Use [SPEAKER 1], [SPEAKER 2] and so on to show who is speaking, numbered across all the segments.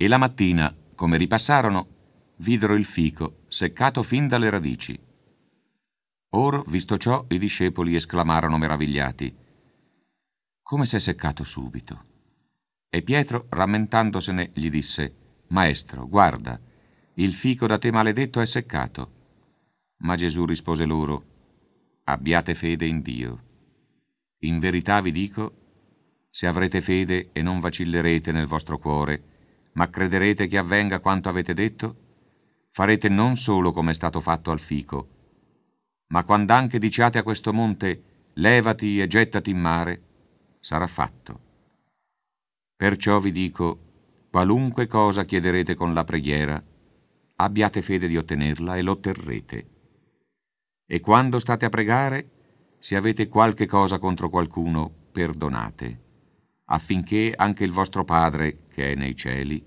[SPEAKER 1] E la mattina, come ripassarono, videro il fico seccato fin dalle radici. Or, visto ciò, i discepoli esclamarono meravigliati. Come s'è seccato subito? E Pietro, rammentandosene, gli disse, Maestro, guarda, il fico da te maledetto è seccato. Ma Gesù rispose loro, Abbiate fede in Dio. In verità vi dico, se avrete fede e non vacillerete nel vostro cuore, ma crederete che avvenga quanto avete detto? Farete non solo come è stato fatto al fico, ma quando anche diciate a questo monte levati e gettati in mare, sarà fatto. Perciò vi dico, qualunque cosa chiederete con la preghiera, abbiate fede di ottenerla e l'otterrete. E quando state a pregare, se avete qualche cosa contro qualcuno, perdonate, affinché anche il vostro Padre, che è nei cieli,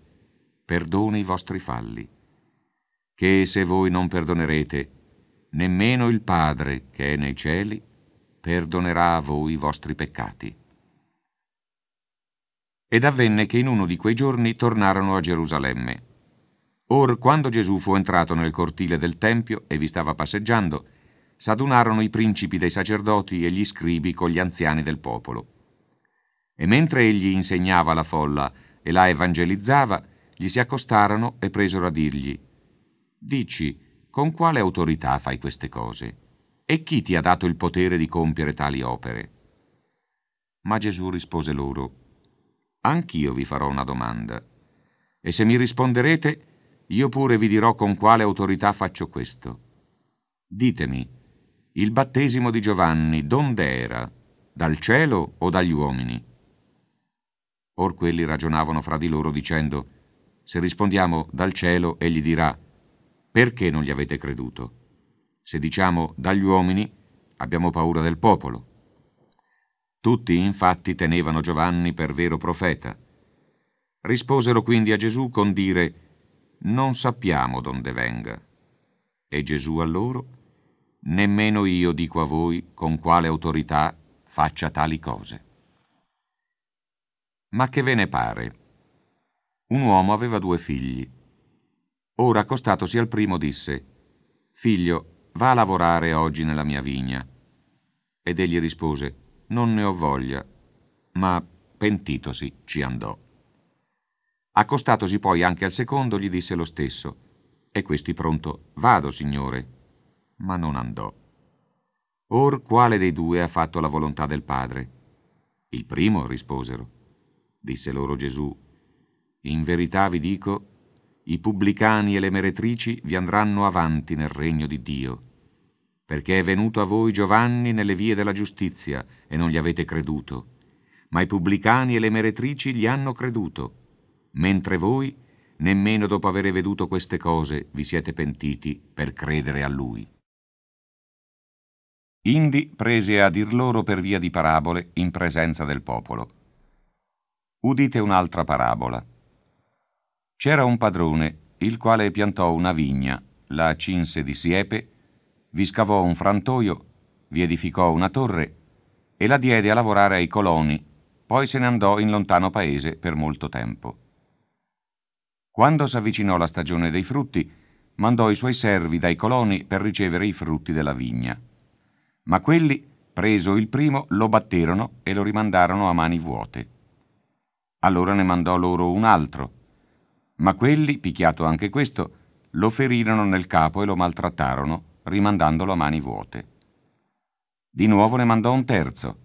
[SPEAKER 1] perdona i vostri falli, che se voi non perdonerete, nemmeno il Padre che è nei cieli perdonerà a voi i vostri peccati. Ed avvenne che in uno di quei giorni tornarono a Gerusalemme. Or, quando Gesù fu entrato nel cortile del Tempio e vi stava passeggiando, s'adunarono i principi dei sacerdoti e gli scribi con gli anziani del popolo. E mentre egli insegnava alla folla e la evangelizzava, gli si accostarono e presero a dirgli, Dici, con quale autorità fai queste cose? E chi ti ha dato il potere di compiere tali opere? Ma Gesù rispose loro, Anch'io vi farò una domanda, e se mi risponderete, io pure vi dirò con quale autorità faccio questo. Ditemi, il battesimo di Giovanni donde era? Dal cielo o dagli uomini? Or quelli ragionavano fra di loro dicendo, se rispondiamo dal cielo, egli dirà, perché non gli avete creduto? Se diciamo dagli uomini, abbiamo paura del popolo. Tutti infatti tenevano Giovanni per vero profeta. Risposero quindi a Gesù con dire, non sappiamo donde venga. E Gesù a loro, nemmeno io dico a voi con quale autorità faccia tali cose. Ma che ve ne pare? Un uomo aveva due figli. Ora accostatosi al primo disse, Figlio, va a lavorare oggi nella mia vigna. Ed egli rispose, Non ne ho voglia, ma pentitosi ci andò. Accostatosi poi anche al secondo gli disse lo stesso, e questi pronto, Vado, signore, ma non andò. Or quale dei due ha fatto la volontà del padre? Il primo, risposero disse loro Gesù, in verità vi dico, i pubblicani e le meretrici vi andranno avanti nel regno di Dio, perché è venuto a voi Giovanni nelle vie della giustizia e non gli avete creduto, ma i pubblicani e le meretrici gli hanno creduto, mentre voi, nemmeno dopo aver veduto queste cose, vi siete pentiti per credere a lui. Indi prese a dir loro per via di parabole in presenza del popolo Udite un'altra parabola. C'era un padrone, il quale piantò una vigna, la cinse di siepe, vi scavò un frantoio, vi edificò una torre e la diede a lavorare ai coloni, poi se ne andò in lontano paese per molto tempo. Quando s'avvicinò la stagione dei frutti, mandò i suoi servi dai coloni per ricevere i frutti della vigna. Ma quelli, preso il primo, lo batterono e lo rimandarono a mani vuote. Allora ne mandò loro un altro. Ma quelli, picchiato anche questo, lo ferirono nel capo e lo maltrattarono, rimandandolo a mani vuote. Di nuovo ne mandò un terzo,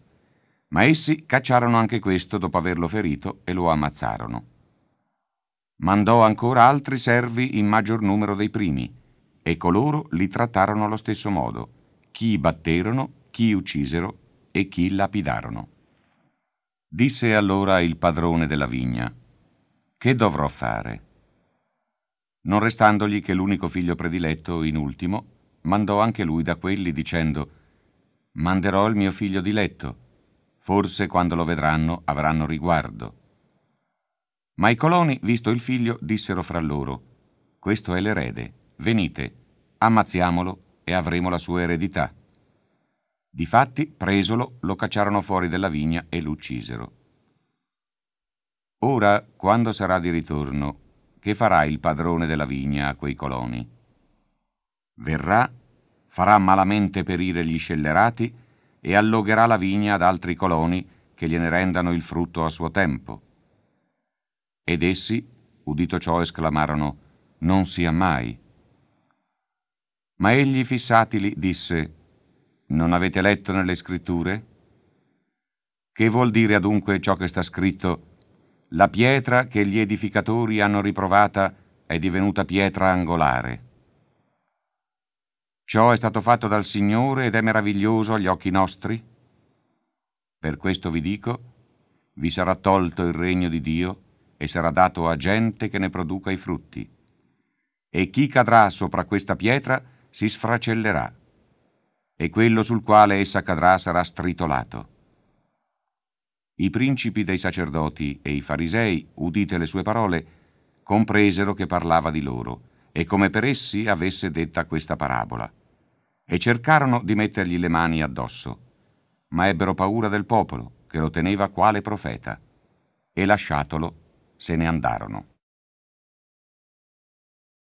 [SPEAKER 1] ma essi cacciarono anche questo dopo averlo ferito e lo ammazzarono. Mandò ancora altri servi in maggior numero dei primi, e coloro li trattarono allo stesso modo, chi batterono, chi uccisero e chi lapidarono. Disse allora il padrone della vigna, Che dovrò fare? Non restandogli che l'unico figlio prediletto, in ultimo, mandò anche lui da quelli dicendo, Manderò il mio figlio diletto, forse quando lo vedranno avranno riguardo. Ma i coloni, visto il figlio, dissero fra loro, Questo è l'erede, venite, ammazziamolo e avremo la sua eredità. Difatti, presolo, lo cacciarono fuori della vigna e lo uccisero. Ora, quando sarà di ritorno, che farà il padrone della vigna a quei coloni? Verrà, farà malamente perire gli scellerati e allogherà la vigna ad altri coloni che gliene rendano il frutto a suo tempo. Ed essi, udito ciò, esclamarono, non sia mai. Ma egli fissatili disse, non avete letto nelle scritture? Che vuol dire adunque ciò che sta scritto? La pietra che gli edificatori hanno riprovata è divenuta pietra angolare. Ciò è stato fatto dal Signore ed è meraviglioso agli occhi nostri? Per questo vi dico, vi sarà tolto il regno di Dio e sarà dato a gente che ne produca i frutti. E chi cadrà sopra questa pietra si sfracellerà e quello sul quale essa cadrà sarà stritolato. I principi dei sacerdoti e i farisei, udite le sue parole, compresero che parlava di loro e come per essi avesse detta questa parabola, e cercarono di mettergli le mani addosso, ma ebbero paura del popolo che lo teneva quale profeta, e lasciatolo se ne andarono.